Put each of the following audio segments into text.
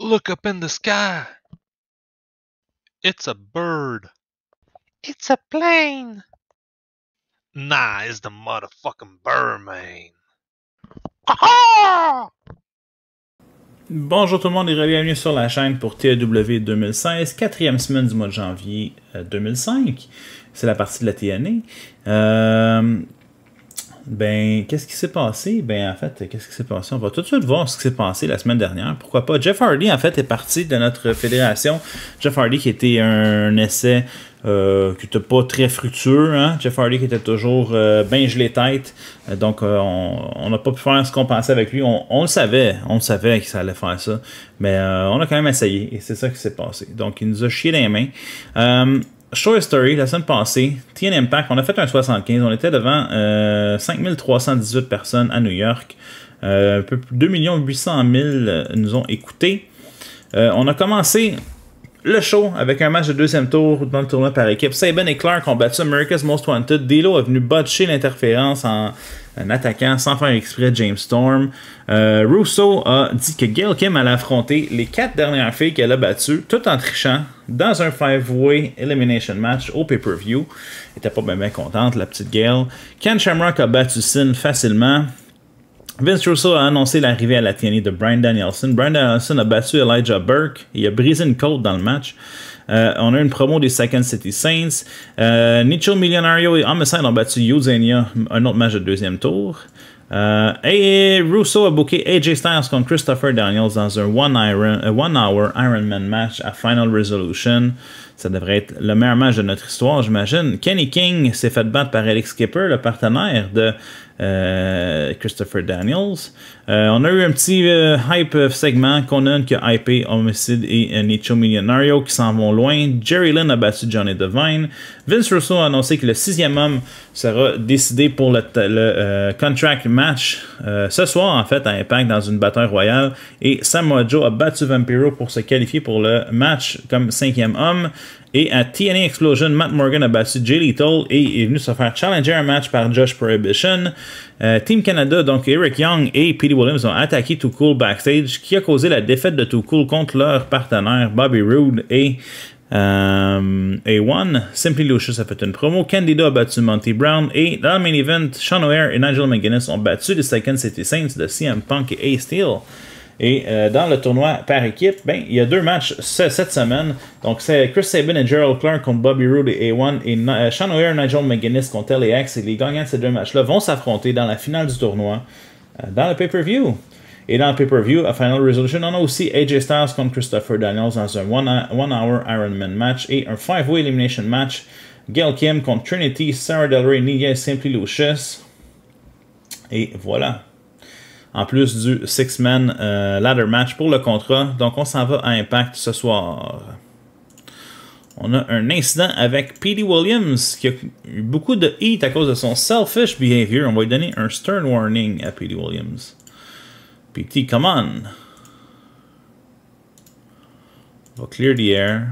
Look up in the sky. It's a bird. It's a plane. Nah, it's the motherfucking Bonjour tout le monde et bienvenue sur la chaîne pour TW 2016, quatrième semaine du mois de janvier 2005. Euh, C'est la partie de la TNA. E. Euh, ben, qu'est-ce qui s'est passé? Ben, en fait, qu'est-ce qui s'est passé? On va tout de suite voir ce qui s'est passé la semaine dernière. Pourquoi pas? Jeff Hardy, en fait, est parti de notre fédération. Jeff Hardy, qui était un, essai euh, qui n'était pas très fructueux. Hein. Jeff Hardy, qui était toujours euh, ben gelé tête. donc, euh, on n'a pas pu faire ce qu'on pensait avec lui. On, le savait. On le savait qu'il ça allait faire ça. Mais on a quand même essayé. Et c'est ça qui s'est passé. Donc, il nous a chié les mains. Short Story, la semaine passée, TN Impact, on a fait un 75. On était devant euh, 5318 personnes à New York. Euh, 2 800 000 nous ont écoutés. Euh, on a commencé le show avec un match de deuxième tour dans le tournoi par équipe. Saban et Clark ont battu America's Most Wanted. D'Elo est venu botcher l'interférence en, attaquant sans faire exprès James Storm. Euh, Russo a dit que Gail Kim allait affronter les quatre dernières filles qu'elle a battues, tout en trichant, dans un five-way elimination match au pay-per-view. Elle était pas bien contente, la petite Gail. Ken Shamrock a battu Sin facilement. Vince Russo a annoncé l'arrivée à la TNA de Brian Danielson. Brian Danielson a battu Elijah Burke. Il a brisé une côte dans le match. Euh, on a une promo des Second City Saints. Euh, Nicho Millionario et Homicide ont battu Yuzania, un autre match de deuxième tour. et euh, Russo a booké AJ Styles contre Christopher Daniels dans un one, euh, Hour Iron Man match à Final Resolution. Ça devrait être le meilleur match de notre histoire, j'imagine. Kenny King s'est fait battre par Alex Skipper, le partenaire de Uh, Christopher Daniels, Euh, on a eu un petit euh, hype euh, segment qu'on qui que IP, Homicide et Nicho Millionario qui s'en vont loin. Jerry Lynn a battu Johnny Devine. Vince Russo a annoncé que le sixième homme sera décidé pour le, contract match ce soir en fait à Impact dans une bataille royale. Et Samoa Joe a battu Vampiro pour se qualifier pour le match comme cinquième homme. Et à TNA Explosion, Matt Morgan a battu Jay Lethal et est venu se faire challenger un match par Josh Prohibition. Euh, Team Canada, donc Eric Young et Petey Williams ont attaqué Too Cool backstage, qui a causé la défaite de Too Cool contre leurs partenaires Bobby Roode et A1. Euh, Simply Lucius a fait une promo. Candida a battu Monty Brown. Et dans le main event, Sean O'Hare et Nigel McGuinness ont battu les Second City Saints de CM Punk et A-Steel. Et euh, dans le tournoi par équipe, ben, il y a deux matchs cette semaine. Donc, c'est Chris Sabin et Gerald Clark contre Bobby Roode et A1 et euh, Sean O'Hare et Nigel McGuinness contre LAX. Et les gagnants de ces deux matchs-là vont s'affronter dans la finale du tournoi, euh, dans le pay-per-view. Et dans le pay-per-view, à Final Resolution, on a aussi AJ Styles contre Christopher Daniels dans un one-hour Ironman match et un five-way elimination match. Gail Kim contre Trinity, Sarah Del Rey, Nia Simply Lucius. Et voilà en plus du six-man euh, ladder match pour le contrat. Donc on s'en va à Impact ce soir. On a un incident avec Petey Williams qui a eu beaucoup de heat à cause de son selfish behavior. On va lui donner un stern warning à Petey Williams. Petey, come on! On va clear the air.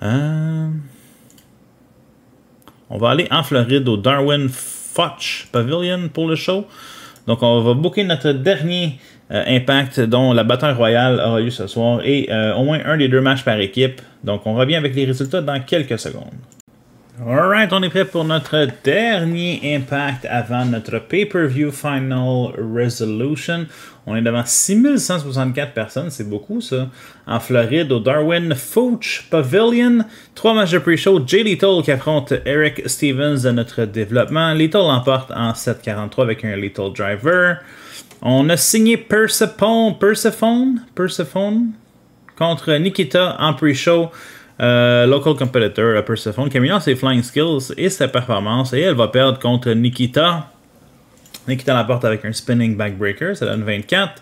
Euh, on va aller en Floride au Darwin Pavilion pour le show. Donc, on va booker notre dernier euh, Impact dont la bataille royale aura lieu ce soir et euh, au moins un des deux matchs par équipe. Donc, on revient avec les résultats dans quelques secondes. Alright, on est prêt pour notre dernier impact avant notre pay-per-view Final Resolution. On est devant 6164 personnes, c'est beaucoup ça. En Floride, au Darwin Fooch Pavilion. Trois matchs de pre-show. Jay Little qui affronte Eric Stevens de notre développement. Little emporte en 7.43 avec un Little Driver. On a signé Persephone, Persephone, Persephone contre Nikita en pre-show. Euh, local competitor à Persephone, qui place ses flying skills et sa performance, et elle va perdre contre Nikita. Nikita l'emporte avec un spinning backbreaker, ça donne 24.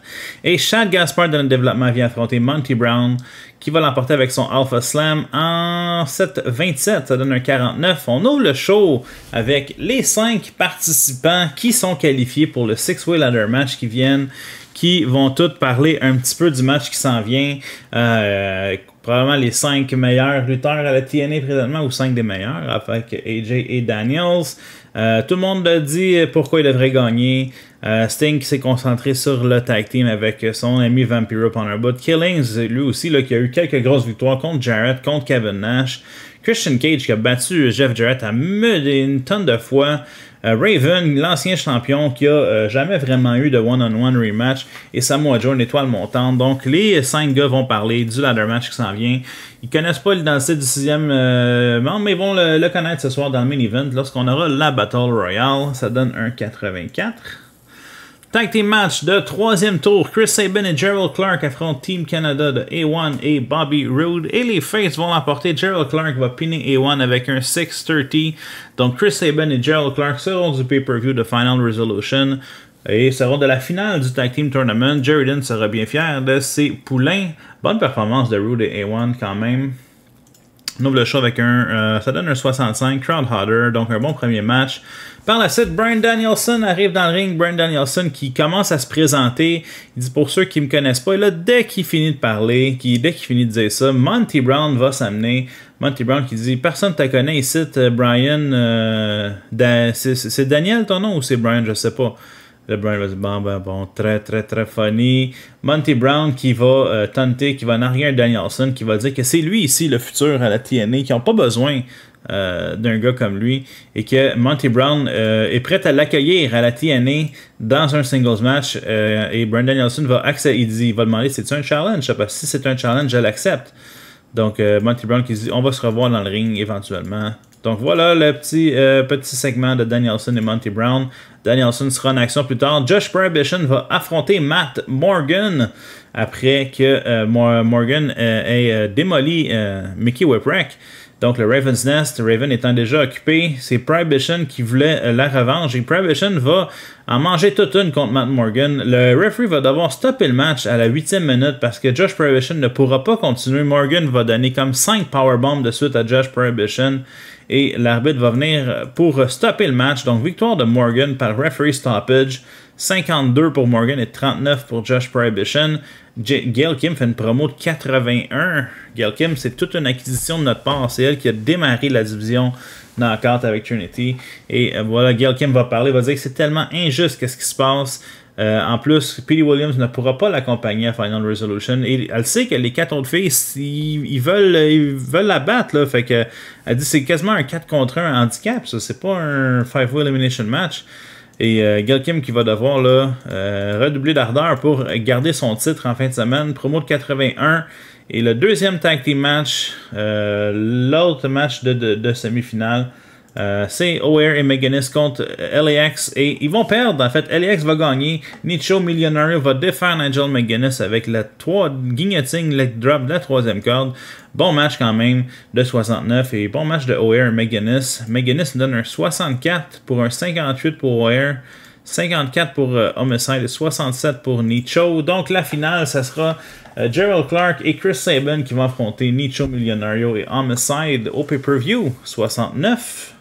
Et Chad Gaspard dans le développement vient affronter Monty Brown, qui va l'emporter avec son Alpha Slam en 7-27, ça donne un 49. On ouvre le show avec les 5 participants qui sont qualifiés pour le Six Way Ladder Match qui viennent qui vont toutes parler un petit peu du match qui s'en vient. Euh, probablement les cinq meilleurs lutteurs à la TNA présentement, ou cinq des meilleurs, avec AJ et Daniels. Euh, tout le monde dit pourquoi il devrait gagner. Euh, Sting s'est concentré sur le tag team avec son ami Vampire Upon Our Killings, lui aussi, là, qui a eu quelques grosses victoires contre Jarrett, contre Kevin Nash. Christian Cage qui a battu Jeff Jarrett à une tonne de fois. Euh, Raven, l'ancien champion qui a euh, jamais vraiment eu de one-on-one rematch, et Samoa Joe, une étoile montante. Donc, les cinq gars vont parler du ladder match qui s'en vient. Ils connaissent pas l'identité du sixième euh, membre, mais ils vont le, connaître ce soir dans le main event lorsqu'on aura la Battle Royale. Ça donne un 84. Tag team match de troisième tour. Chris Saban et Gerald Clark affrontent Team Canada de A1 et Bobby Roode. Et les Fates vont l'emporter. Gerald Clark va pinner A1 avec un 6-30. Donc Chris Saban et Gerald Clark seront du pay-per-view de Final Resolution. Et seront de la finale du Tag Team Tournament. Jerry Dunn sera bien fier de ses poulains. Bonne performance de Roode et A1 quand même. On show avec un. Euh, ça donne un 65, crowd Harder, donc un bon premier match. Par la suite, Brian Danielson arrive dans le ring. Brian Danielson qui commence à se présenter. Il dit pour ceux qui me connaissent pas, et là, dès qu'il finit de parler, dès qu'il finit de dire ça, Monty Brown va s'amener. Monty Brown qui dit Personne ne te connaît ici, euh, Brian. Euh, c'est Daniel ton nom ou c'est Brian Je sais pas. Le Brian dire « bon, très, très, très funny. Monty Brown qui va euh, tenter, qui va en arrière Danielson, qui va dire que c'est lui ici le futur à la TNA, qui n'ont pas besoin euh, d'un gars comme lui et que Monty Brown euh, est prêt à l'accueillir à la TNA dans un singles match et Brian Danielson va accepter. il, dit, il demander c'est un challenge, si c'est un challenge, je l'accepte. Donc Monty Brown qui dit on va se revoir dans le ring éventuellement. Donc voilà le petit, petit segment de Danielson et Monty Brown Danielson sera en action plus tard. Josh Prohibition va affronter Matt Morgan après que euh, Morgan euh, ait euh, démoli Mickey Whipwreck. Donc le Raven's Nest, Raven étant déjà occupé, c'est Prohibition qui voulait la revanche et Prohibition va en manger toute une contre Matt Morgan. Le referee va devoir stopper le match à la huitième minute parce que Josh Prohibition ne pourra pas continuer. Morgan va donner comme 5 powerbombs de suite à Josh Prohibition et l'arbitre va venir pour stopper le match. Donc victoire de Morgan par referee stoppage. 52 pour Morgan et 39 pour Josh Prohibition. Gail Kim fait une promo de 81. Gail Kim, c'est toute une acquisition de notre part. C'est elle qui a démarré la division dans carte avec Trinity. Et euh, voilà, Gail Kim va parler, va dire que c'est tellement injuste qu'est-ce qui se passe. Euh, en plus, Petey Williams ne pourra pas l'accompagner à Final Resolution. Et elle sait que les quatre autres filles, ils, veulent, veulent la battre. Là, fait que, dit c'est quasiment un 4 contre 1 handicap. ce C'est pas un 5 elimination match. Et euh, Galkim qui va devoir là, euh, redoubler d'ardeur pour garder son titre en fin de semaine. Promo de 81. Et le deuxième tag team match, l'autre match de semi-finale. Euh, c'est O'Hare et McGinnis contre euh, LAX et ils vont perdre. En fait, LAX va gagner. Nicho Millionario va défaire Nigel Meganis avec la 3 guignotting leg drop de la troisième corde. Bon match quand même de 69 et bon match de O'Hare et Meganis. donne un 64 pour un 58 pour O'Hare. 54 pour euh, Homicide et 67 pour Nicho. Donc la finale, ça sera Gerald Clark et Chris Saban qui vont affronter Nicho Millionario et Homicide au pay-per-view 69.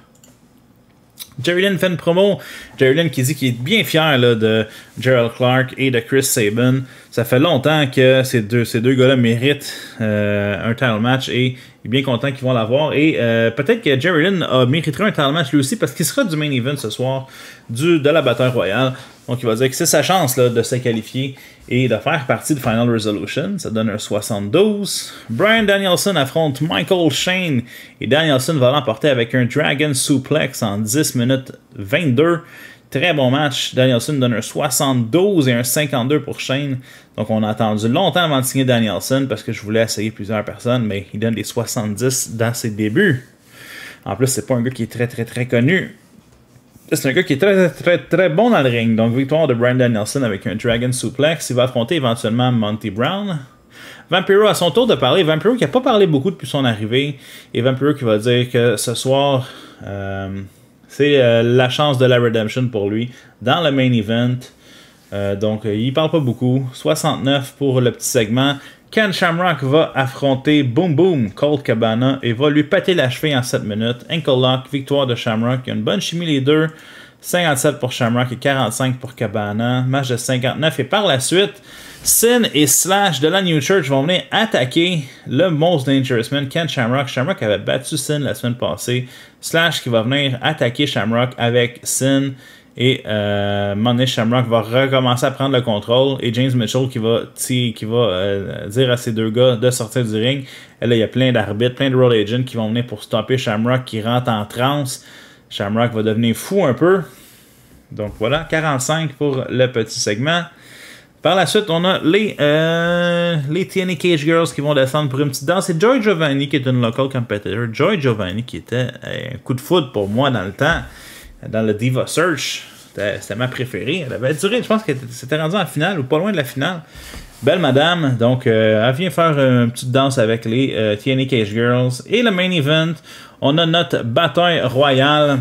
Jerry Lynn fait une promo Jerry Lynn qui dit qu'il est bien fier de Gerald Clark et de Chris Saban Ça fait longtemps que ces deux, ces deux gars-là méritent euh, un title match et il est bien content qu'ils vont l'avoir. Et euh, peut-être que Jerry Lynn mériterait un title match lui aussi parce qu'il sera du main event ce soir du, de la bataille royale. Donc il va dire que c'est sa chance de se qualifier et de faire partie de Final Resolution. Ça donne un 72. Brian Danielson affronte Michael Shane et Danielson va l'emporter avec un Dragon Suplex en 10 minutes 22. Très bon match. Danielson donne un 72 et un 52 pour Shane. Donc on a attendu longtemps avant de signer Danielson parce que je voulais essayer plusieurs personnes, mais il donne des 70 dans ses débuts. En plus, c'est pas un gars qui est très très très connu. C'est un gars qui est très très très bon dans le ring. Donc victoire de Brian Danielson avec un Dragon Suplex. Il va affronter éventuellement Monty Brown. Vampiro à son tour de parler. Vampiro qui n'a pas parlé beaucoup depuis son arrivée. Et Vampiro qui va dire que ce soir, euh, c'est euh, la chance de la redemption pour lui dans le main event. Euh, donc, euh, il parle pas beaucoup. 69 pour le petit segment. Ken Shamrock va affronter Boom Boom Cold Cabana et va lui péter la cheville en 7 minutes. Ankle Lock, victoire de Shamrock. Il y a une bonne chimie les deux. 57 pour Shamrock et 45 pour Cabana. Match de 59. Et par la suite, Sin et Slash de la New Church vont venir attaquer le Most Dangerous Man, Ken Shamrock. Shamrock avait battu Sin la semaine passée. Slash qui va venir attaquer Shamrock avec Sin. Et euh, Shamrock va recommencer à prendre le contrôle. Et James Mitchell qui va, qui va euh, dire à ces deux gars de sortir du ring. Et là, il y a plein d'arbitres, plein de role agents qui vont venir pour stopper Shamrock qui rentre en transe. Shamrock va devenir fou un peu. Donc voilà, 45 pour le petit segment. Par la suite, on a les, euh, Girls qui vont descendre pour une petite danse. c'est Joy Giovanni, qui est une local competitor. Joy Giovanni, qui était un coup de foot pour moi dans le temps, dans le Diva Search. C'était ma préférée. Elle avait duré, je pense que c'était rendu en finale ou pas loin de la finale. Belle Madame, donc euh, elle vient faire une petite danse avec les euh, Girls. Et le main event, on a notre bataille royale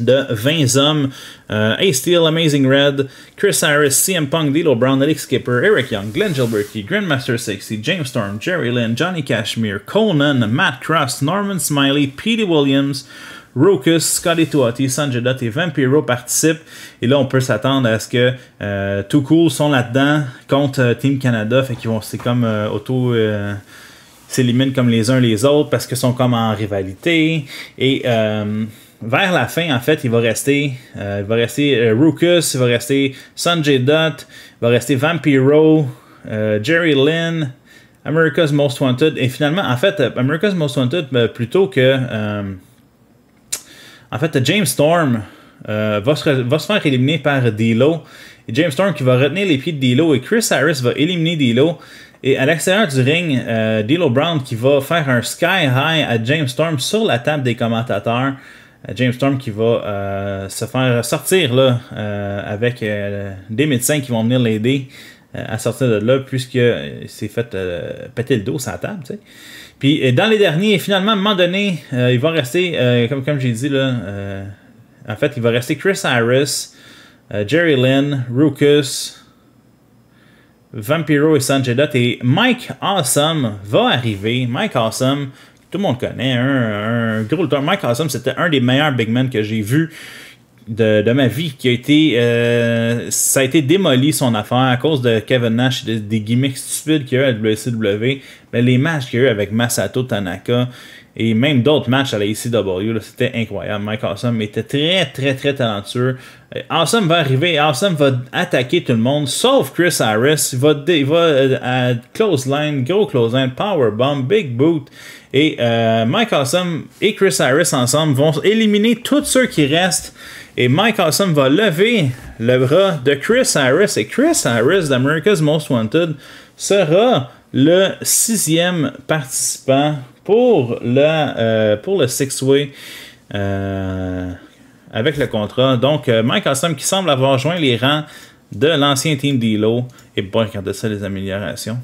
de 20 hommes. Euh, A-Steel, Amazing Red, Chris Harris, CM Punk, D'Lo Brown, Alex Skipper, Eric Young, Glenn Gilberti, Grandmaster Sexy, James Storm, Jerry Lynn, Johnny Cashmere, Conan, Matt Cross, Norman Smiley, Petey Williams, Rokus, Scotty Tuati, Sanjay Dutt et Vampiro participent. Et là, on peut s'attendre à ce que euh, Too Cool sont là-dedans contre euh, Team Canada. Fait qu'ils vont, c'est comme euh, auto. Euh, comme les uns les autres parce qu'ils sont comme en rivalité. Et vers la fin, en fait, il va rester, il va rester Rukus, il va rester Sanjay Dutt, il va rester Vampiro, Jerry Lynn, America's Most Wanted. Et finalement, en fait, America's Most Wanted, plutôt que en fait, James Storm euh, va, se, faire éliminer par D'Lo. Et James Storm qui va retenir les pieds de D'Lo et Chris Harris va éliminer D'Lo. Et à l'extérieur du ring, euh, D'Lo Brown qui va faire un sky high à James Storm sur la table des commentateurs. Euh, James Storm qui va se faire sortir là, avec des médecins qui vont venir l'aider à sortir de là puisque s'est fait péter le dos sur la table. sais. Puis euh, dans les derniers, finalement, à un moment donné, euh, il va rester, euh, comme, comme j'ai dit, en fait, il va rester Chris Harris, Jerry Lynn, Rukus, Vampiro et Sanjay Dutt. Et Mike Awesome va arriver. Mike Awesome, tout le monde connaît, un, un gros Mike Awesome, c'était un des meilleurs big men que j'ai vu de, ma vie qui a été euh, ça a été démoli son affaire à cause de Kevin Nash des, des gimmicks stupides qu'il y a eu à WCW mais ben, les matchs qu'il y a eu avec Masato Tanaka et même d'autres matchs à la ECW c'était incroyable Mike Awesome était très très très talentueux euh, Awesome va arriver Awesome va attaquer tout le monde sauf Chris Harris il va, il va euh, à close line gros close line powerbomb big boot et Mike Awesome et Chris Harris ensemble vont éliminer tous ceux qui restent et Mike Awesome va lever le bras de Chris Harris. Et Chris Harris d'America's Most Wanted sera le sixième participant pour, euh, pour le Six-Way euh, avec le contrat. Donc, euh, Mike Awesome qui semble avoir joint les rangs de l'ancien team d'Elo. Et bon, regardez ça, les améliorations.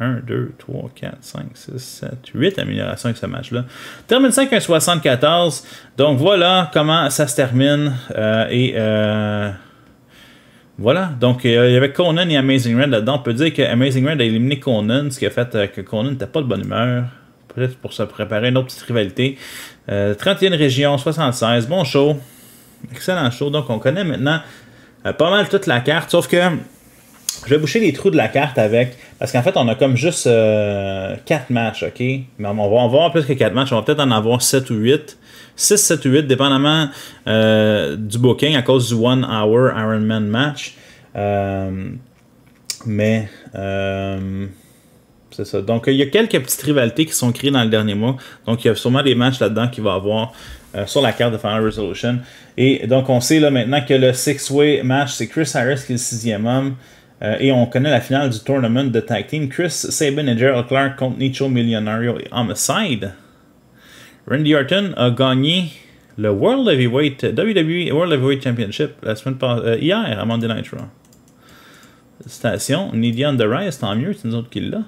1, 2, 3, 4, 5, 6, 7, 8 améliorations avec ce match-là. Termine 5 1 74. Donc voilà comment ça se termine. Euh, et euh, voilà. Donc euh, il y avait Conan et Amazing Red là-dedans. On peut dire que Amazing Red a éliminé Conan, ce qui a fait euh, que Conan n'était pas de bonne humeur. Peut-être pour se préparer une autre petite rivalité. 31 région, 76. Bon show. Excellent show. Donc on connaît maintenant pas mal toute la carte. Sauf que je vais boucher les trous de la carte avec. Parce qu'en fait, on a comme juste 4 euh, matchs, OK? Mais on va en voir plus que 4 matchs. On va peut-être en avoir 7 ou 8. 6, 7 ou 8, dépendamment euh, du booking à cause du 1 Hour Iron Man match. Euh, mais. c'est ça. Donc, il y a quelques petites rivalités qui sont créées dans le dernier mois. Donc, il y a sûrement des matchs là-dedans qu'il va y avoir sur la carte de Final Resolution. Et donc, on sait là maintenant que le Six-Way match, c'est Chris Harris qui est le sixième homme. Euh, et on connaît la finale du tournament de tag team Chris Sabin et Gerald Clark contre Nicho Millionario et Homicide. Randy Orton a gagné le World Heavyweight WWE World Heavyweight Championship la semaine passée euh, hier à Monday Night Raw. Station, Nidian de Rice, tant mieux, c'est nous autres qui l'a.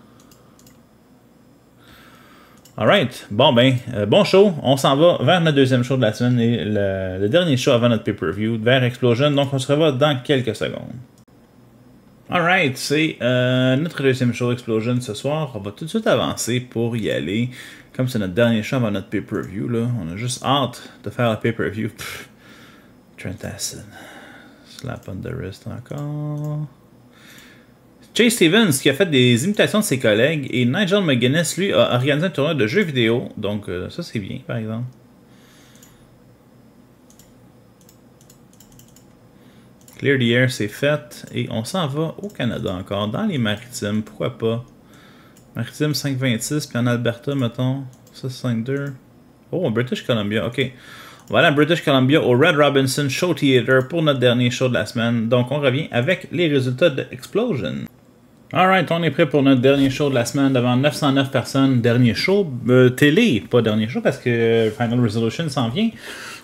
Alright, bon ben, euh, bon show. On s'en va vers notre deuxième show de la semaine et le, le dernier show avant notre pay-per-view, vers Explosion. Donc on se revoit dans quelques secondes. Alright, c'est euh, notre deuxième show Explosion ce soir. On va tout de suite avancer pour y aller. Comme c'est notre dernier show avant notre pay-per-view, là, on a juste hâte de faire la pay-per-view. Trent Acid. Slap on the wrist encore. Chase Stevens, qui a fait des imitations de ses collègues, et Nigel McGuinness, lui, a organisé un tournoi de jeux vidéo. Donc, euh, ça, c'est bien, par exemple. Clear the Air, c'est fait. Et on s'en va au Canada encore, dans les maritimes, pourquoi pas. Maritimes 5,26, puis en Alberta, mettons, ça 5,2. Oh, British Columbia, ok. On va aller British Columbia au Red Robinson Show Theater pour notre dernier show de la semaine. Donc, on revient avec les résultats de Explosion. Alright, on est prêt pour notre dernier show de la semaine devant 909 personnes. Dernier show euh, télé, pas dernier show parce que Final Resolution s'en vient.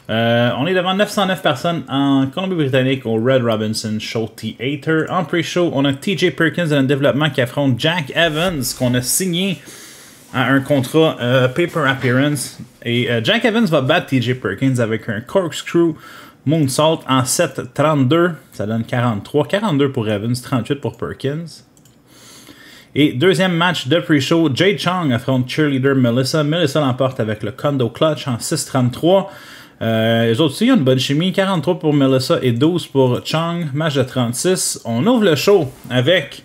Euh, on est devant 909 personnes en Colombie-Britannique au Red Robinson Show Theater. En pre-show, on a TJ Perkins dans le développement qui affronte Jack Evans, qu'on a signé à un contrat euh, paper appearance. Et euh, Jack Evans va battre TJ Perkins avec un corkscrew moonsault en 7-32. Ça donne 43. 42 pour Evans, 38 pour Perkins. Et deuxième match de pre-show, Jay Chong affronte cheerleader Melissa. Melissa l'emporte avec le condo clutch en 6-33 les euh, autres aussi, ont une bonne chimie. 43 pour Melissa et 12 pour Chang. Match de 36. On ouvre le show avec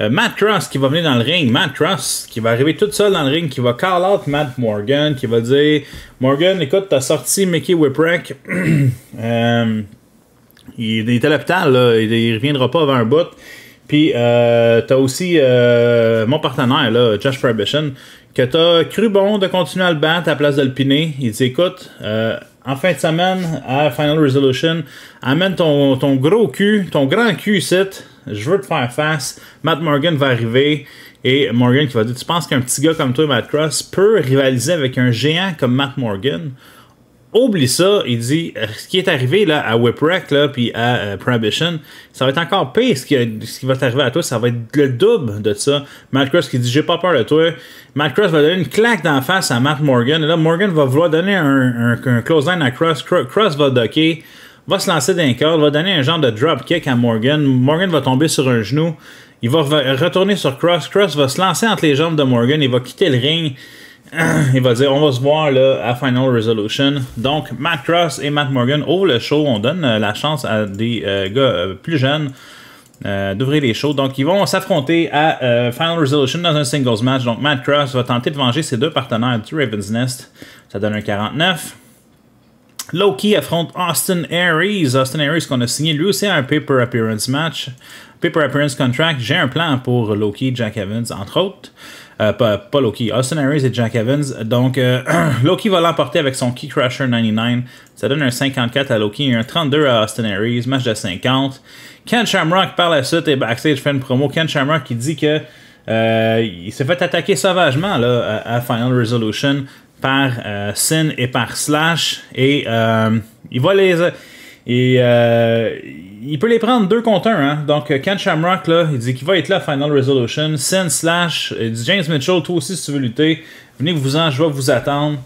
euh, Matt Cross qui va venir dans le ring. Matt Cross qui va arriver tout seul dans le ring, qui va call out Matt Morgan, qui va dire Morgan, écoute, t'as sorti Mickey Whipwreck. Euh, il est à l'hôpital, Il, reviendra pas avant un bout. Puis, t'as aussi mon partenaire, Josh Prohibition, que t'as cru bon de continuer à le battre à la place de le piner. Il dit écoute, euh, en fin de semaine à Final Resolution, amène ton, ton gros cul, ton grand cul ici, je veux te faire face. Matt Morgan va arriver. Et Morgan qui va dire Tu penses qu'un petit gars comme toi, Matt Cross, peut rivaliser avec un géant comme Matt Morgan oublie ça, il dit ce qui est arrivé là à Whipwreck là puis à euh, Prohibition, ça va être encore pire ce qui, va t'arriver à toi, ça va être le double de ça. Matt Cross qui dit j'ai pas peur de toi. Matt Cross va donner une claque d'en face à Matt Morgan et là Morgan va vouloir donner un, un, close line à Cross, Cross va docker, va se lancer d'un corps, va donner un genre de drop kick à Morgan. Morgan va tomber sur un genou, il va retourner sur Cross, Cross va se lancer entre les jambes de Morgan, il va quitter le ring il va dire on va se voir là, à Final Resolution. Donc, Matt Cross et Matt Morgan ouvrent le show. On donne euh, la chance à des euh, gars euh, plus jeunes d'ouvrir les shows. Donc, ils vont s'affronter à Final Resolution dans un singles match. Donc, Matt Cross va tenter de venger ses deux partenaires du Raven's Nest. Ça donne un 49. Loki affronte Austin Aries. Austin Aries qu'on a signé lui aussi à un paper appearance match. Paper appearance contract. J'ai un plan pour Loki, Jack Evans, entre autres. Euh, pas, Loki, Austin Aries et Jack Evans. Donc, euh, Loki va l'emporter avec son Key Crusher 99. Ça donne un 54 à Loki et un 32 à Austin Aries, match de 50. Ken Shamrock, par la suite, et backstage fait une promo. Ken Shamrock qui dit que euh, il s'est fait attaquer sauvagement là, à, Final Resolution par Sin et par Slash. Et il va les et euh, il peut les prendre deux contre un. Hein. Donc, euh, Ken Shamrock, il dit qu'il va être là à Final Resolution. Sin, Slash, il euh, dit James Mitchell, toi aussi, si tu veux lutter, venez vous en, je vais vous attendre.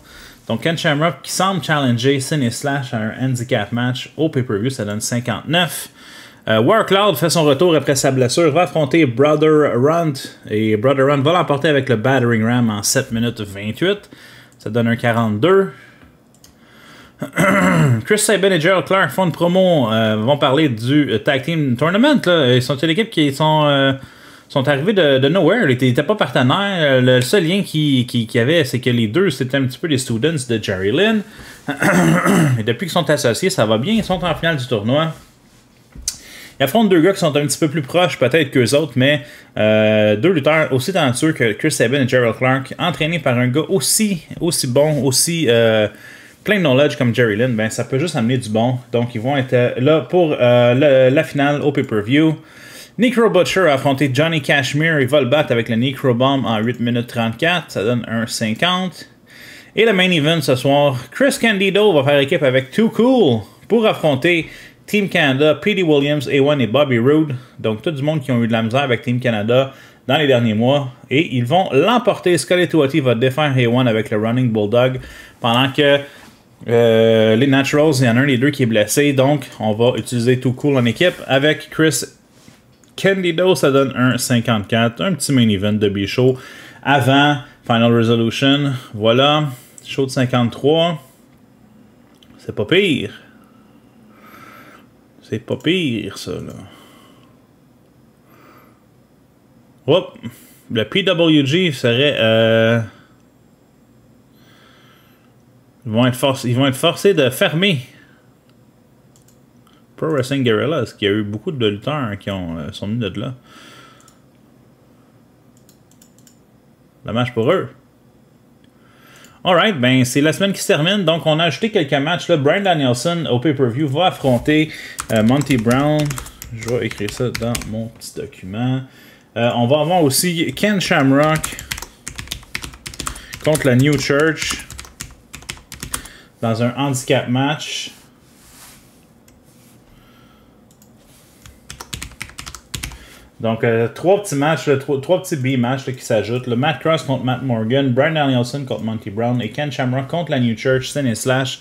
Donc, Ken Shamrock qui semble challenger Sin et Slash à un handicap match au pay-per-view, ça donne 59. Warcloud fait son retour après sa blessure, va affronter Brother Runt et Brother Runt va l'emporter avec le Battering Ram en 7 minutes 28. Ça donne un 42. Chris Sabin et Gerald Clark font une promo, euh, vont parler du euh, Tag Team Tournament. Là. Ils sont une équipe qui sont, euh, sont arrivés de, nowhere. Ils n'étaient pas partenaires. Le seul lien qu'ils qui, avait, c'est que les deux, c'était un petit peu des students de Jerry Lynn. et depuis qu'ils sont associés, ça va bien. Ils sont en finale du tournoi. Ils affrontent deux gars qui sont un petit peu plus proches peut-être qu'eux autres, mais deux lutteurs aussi talentueux que Chris Sabin et Gerald Clark, entraînés par un gars aussi, aussi bon, aussi plein de knowledge comme Jerry Lynn, ben, ça peut juste amener du bon. Donc, ils vont être euh, là pour euh, la finale au pay-per-view. Necro Butcher a affronté Johnny Cashmere. Il va le battre avec le Necro Bomb en 8 minutes 34. Ça donne 1,50. Et le main event ce soir, Chris Candido va faire équipe avec Too Cool pour affronter Team Canada, P.D. Williams, A1 et Bobby Roode. Donc, tout du monde qui ont eu de la misère avec Team Canada dans les derniers mois. Et ils vont l'emporter. Scully Tuati va défaire A1 avec le Running Bulldog pendant que euh, les Naturals, il y en a un des deux qui est blessé, donc on va utiliser tout cool en équipe. Avec Chris Candido, ça donne un 54, un petit main event de b Avant Final Resolution, voilà, show de 53. C'est pas pire. C'est pas pire, ça, là. Hop! Le PWG serait... Euh, ils vont être, forcés, ils vont de fermer. Pro Wrestling Guerrillas, qu'il y a eu beaucoup de lutteurs qui ont, euh, sont venus de là. La match pour eux. Alright, ben c'est la semaine qui se termine, donc on a ajouté quelques matchs. Là, Brian Danielson au pay-per-view va affronter euh, Monty Brown. Je vais écrire ça dans mon petit document. Euh, on va avoir aussi Ken Shamrock contre la New Church dans un handicap match. Donc, euh, trois petits matchs, trois, petits B-matchs qui s'ajoutent. Le Matt Cross contre Matt Morgan, Brian Danielson contre Monty Brown et Ken Shamrock contre la New Church, Sin et Slash,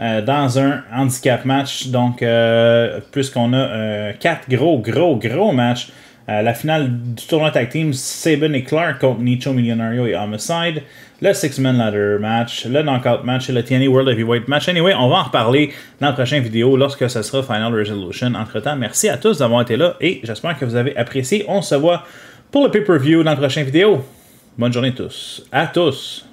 euh, dans un handicap match. Donc, euh, puisqu'on a quatre gros, gros, gros matchs. la finale du tournoi tag team, Saban et Clark contre Nicho Millionario et Homicide le Six-Man Ladder match, le Knockout match et le TNA e World Heavyweight match. Anyway, on va en reparler dans la prochaine vidéo lorsque ce sera Final Resolution. Entre-temps, merci à tous d'avoir été là et j'espère que vous avez apprécié. On se voit pour le pay-per-view dans la prochaine vidéo. Bonne journée à tous. À tous.